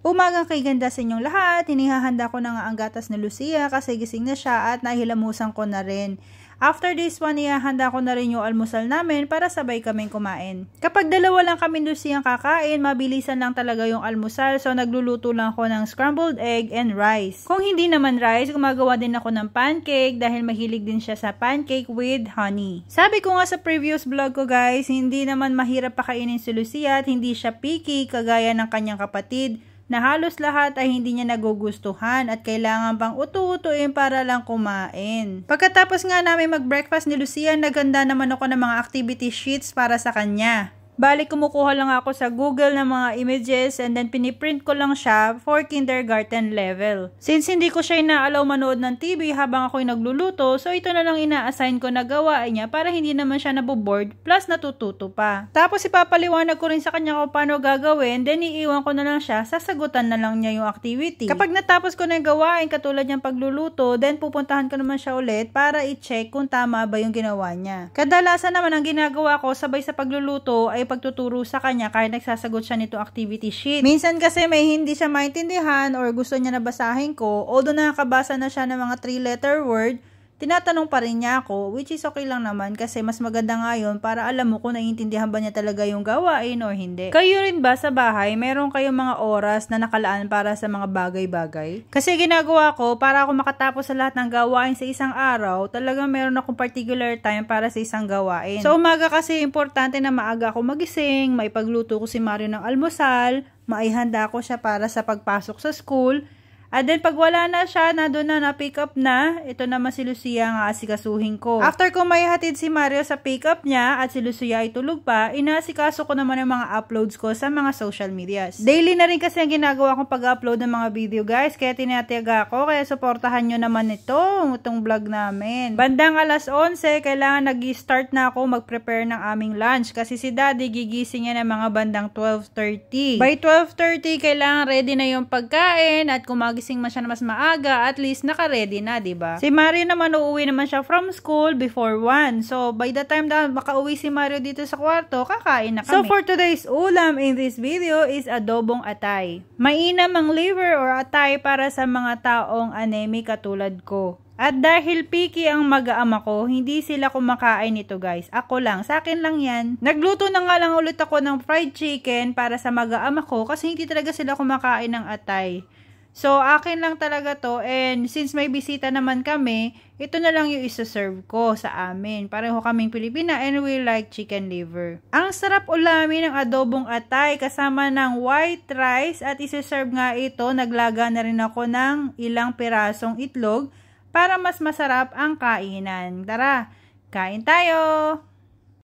Umagang kay ganda sa inyong lahat, hinihahanda ko na nga ang gatas ni Lucia kasi gising na siya at nahilamusan ko na rin. After this one, ihahanda ko na rin yung almusal namin para sabay kaming kumain. Kapag dalawa lang kami Lucia ang kakain, mabilisan lang talaga yung almusal so nagluluto lang ako ng scrambled egg and rice. Kung hindi naman rice, gumagawa din ako ng pancake dahil mahilig din siya sa pancake with honey. Sabi ko nga sa previous vlog ko guys, hindi naman mahirap pakainin si Lucia at hindi siya picky kagaya ng kanyang kapatid na halos lahat ay hindi niya nagugustuhan at kailangan pang utu-utuin para lang kumain. Pagkatapos nga namin mag-breakfast ni Lucia, naganda naman ako ng mga activity sheets para sa kanya. Bali, kumukuha lang ako sa Google ng mga images and then piniprint ko lang siya for kindergarten level. Since hindi ko siya inaalaw manood ng TV habang ako'y nagluluto, so ito na lang ina-assign ko na gawain niya para hindi naman siya naboboard plus natututo pa. Tapos ipapaliwanag ko rin sa kanya kung paano gagawin, then iiwan ko na lang siya, sasagutan na lang niya yung activity. Kapag natapos ko na yung gawain katulad niyang pagluluto, then pupuntahan ko naman siya ulit para i-check kung tama ba yung ginawa niya. Kadalasan naman ang ginagawa ko sabay sa pagluluto ay pagtuturo sa kanya kahit nagsasagot siya nito activity sheet. Minsan kasi may hindi siya maintindihan or gusto niya na basahin ko, although nakakabasa na siya ng mga three-letter word, Tinatanong pa rin niya ako, which is okay lang naman kasi mas maganda nga yun para alam mo kung naiintindihan ba niya talaga yung gawain or hindi. Kayo rin ba sa bahay, meron kayong mga oras na nakalaan para sa mga bagay-bagay? Kasi ginagawa ko, para ako makatapos sa lahat ng gawain sa isang araw, talaga meron akong particular time para sa isang gawain. So umaga kasi importante na maaga ako magising, may maipagluto ko si Mario ng almusal, maihanda ko siya para sa pagpasok sa school, at then, pag wala na siya, na doon na, na-pick up na, ito naman si Lucia ang aasikasuhin ko. After ko may hatid si Mario sa pick up niya at si Lucia ay tulog pa, inaasikaso ko naman ang mga uploads ko sa mga social medias. Daily na rin kasi ang ginagawa kong pag-upload ng mga video guys, kaya tinatiyaga ako, kaya supportahan nyo naman ito, itong vlog namin. Bandang alas 11, kailangan nag-start na ako mag-prepare ng aming lunch kasi si daddy gigising niya ng mga bandang 12.30. By 12.30, kailangan ready na yung pagkain at kumag magising man siya na mas maaga, at least naka-ready na, ba diba? Si Mario naman, uuwi naman siya from school before 1. So, by the time na makauwi si Mario dito sa kwarto, kakain na kami. So, for today's ulam in this video is adobong atay. Mainam ang liver or atay para sa mga taong anemic katulad ko. At dahil picky ang mag-aama ko, hindi sila kumakain nito guys. Ako lang, sa akin lang yan. Nagluto na nga lang ulit ako ng fried chicken para sa mag-aama ko kasi hindi talaga sila kumakain ng atay. So, akin lang talaga to. And since may bisita naman kami, ito na lang yung isa-serve ko sa amin. Pareho kaming Pilipina and we like chicken liver. Ang sarap ulami ng adobong atay kasama ng white rice at isa-serve nga ito. Naglaga na rin ako ng ilang pirasong itlog para mas masarap ang kainan. Tara, kain tayo!